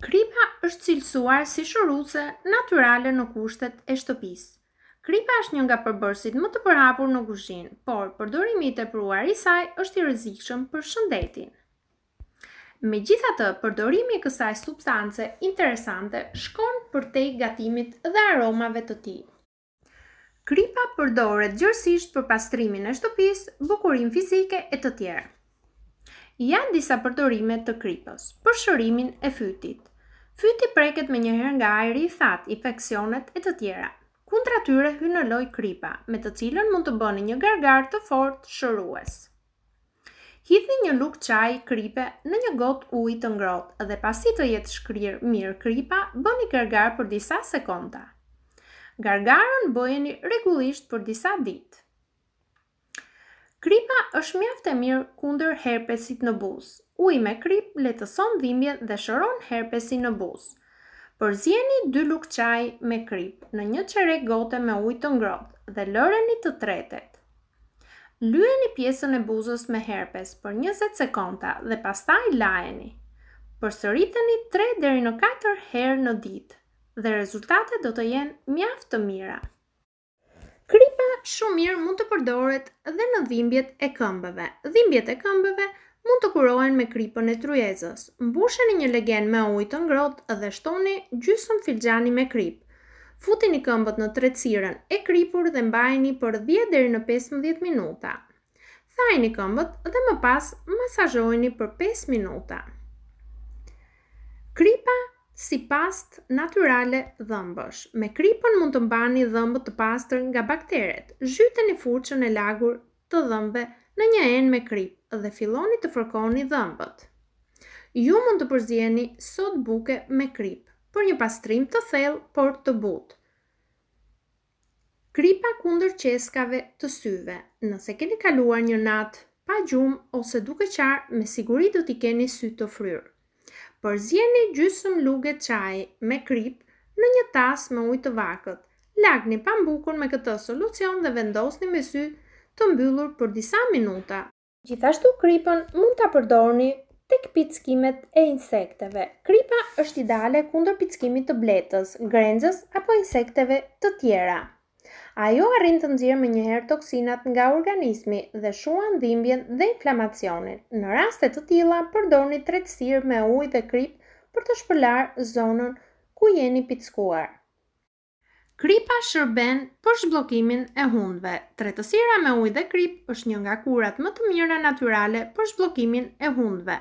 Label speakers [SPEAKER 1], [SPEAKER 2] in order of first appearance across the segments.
[SPEAKER 1] Kripa është cilësuar si shëruse naturale në kushtet e shtëpisë. Kripa është një nga përbërësit më të përhapur në kushin, por përdorimi i tepruar i saj është i rrezikshëm për shëndetin. Me gjitha të, përdorimi kësaj substance interesante shkon për te gatimit dhe aromave të ti. Kripa përdoret gjërësisht për pastrimin e shtëpis, bukurim fizike e të tjerë. Janë disa përdorime të kripës për shërimin e fytit. Fyti preket me njëherë nga ajri i thatë, infekcionet e të tjera. Kundra tyre hynë në loj kripa, me të cilën mund të bëni një gargar të fort shërues. Hidhni një luk qaj kripe në një gotë ujë të ngrotë dhe pasi të jetë shkrirë mirë kripa, bëni gargar për disa sekonda. Gargarën bëjeni regullisht për disa ditë. Kripa është mjaftë e mirë kunder herpesit në buzë, Uj me krip letëson dhimbje dhe shëron herpesi në buzë. Përzjeni 2 lukë qaj me krip në një qere gote me të ngrotë dhe lëreni të tretet. Lyeni pjesën e buzës me herpes për 20 sekonda dhe pastaj lajeni. Përsëriteni 3 deri në 4 herë në ditë dhe rezultatet do të jenë mjaft të mira. Kripa shumë mirë mund të përdoret dhe në dhimbjet e këmbëve. Dhimbjet e këmbëve mund të kurohen me kripën e trujezës. Mbusheni një legen me ujë të ngrohtë dhe shtoni gjysën filxhani me krip. Futini këmbët në tretësirën e kripur dhe mbajeni për 10 deri në 15 minuta. Thajni këmbët dhe më pas masazhojeni për 5 minuta. Kripa si past natyrale dhëmbësh. Me kripën mund të mbani dhëmbët të pastër nga bakteret. Zhyteni furçën e lagur të dhëmbëve në një enë me krip, dhe filoni të fërkoni dhëmbët. Ju mund të përzjeni sot buke me krip, për një pastrim të thellë por të butë. Kripa kundër qeskave të syve. Nëse keni kaluar një natë pa gjumë ose duke qarë, me siguri do t'i keni sy të fryrë. Përzjeni gjysëm luge qaj me krip, në një tas me ujtë vakët. Lagni pambukur me këtë solucion dhe vendosni me sy të fryrë të mbyllur për disa minuta. Gjithashtu kripën mund të përdorni tek pickimet e insekteve. Kripa është ideale kundër pickimit të bletës, grenzës apo insekteve të tjera. Ajo arrin të nëzirë më njëherë toksinat nga organizmi dhe shuan dhimbjen dhe inflamacionin. Në raste të tilla, përdorni tretësir me ujë dhe krip për të shpëllar zonën ku jeni pickuar. Kripa shërben për zhbllokimin e hundëve. Tretësira me ujë dhe krip është një nga kurat më të mira naturale për zhbllokimin e hundëve.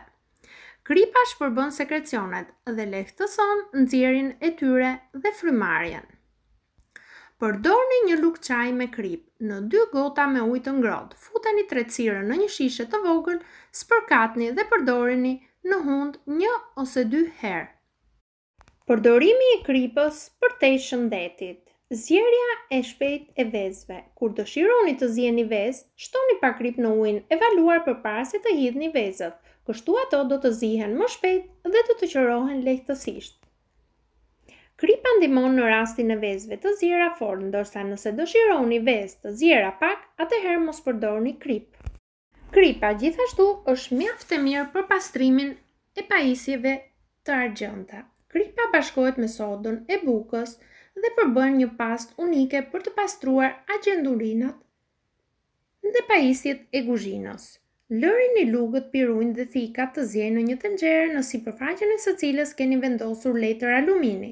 [SPEAKER 1] Kripa shpërbën sekrecionet dhe lehtëson nxjerrin e tyre dhe frymarrjen. Përdorni një lukë qaj me krip në dy gota me ujë të ngrohtë. Futeni tretësirën në një shishe të vogël, spërkatni dhe përdorini në hund një ose dy herë. Përdorimi i kripës për te shëndetit. Zjerja e shpejt e vezve. Kur dëshironi të zjeni vez, shtoni pak krip në ujin, evaluar për para se të hidhni vezët. Kështu ato do të zihen më shpejt dhe do të qërohen lehtësisht. Kripa ndimon në rastin e vezve të zjera fort, ndërsa nëse dëshironi vez të zjera pak, atëherë mos përdorni krip. Kripa gjithashtu është mjaftë e mirë për pastrimin e pajisjeve të argjënta. Kripa bashkohet me sodën e bukës, dhe përbën një past unike për të pastruar agendurinat dhe pajisjet e guzhinës. Lërin një lugët pirujnë dhe thika të zjerë në një të nxerë në si e së cilës keni vendosur letër alumini.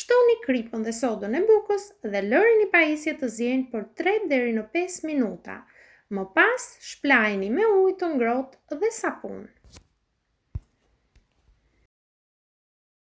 [SPEAKER 1] Shtoni kripën dhe sodën e bukës dhe lërin një pajisjet të zjerë për 3 deri në 5 minuta. Më pas, shplajni me ujtë të ngrotë dhe sapunë.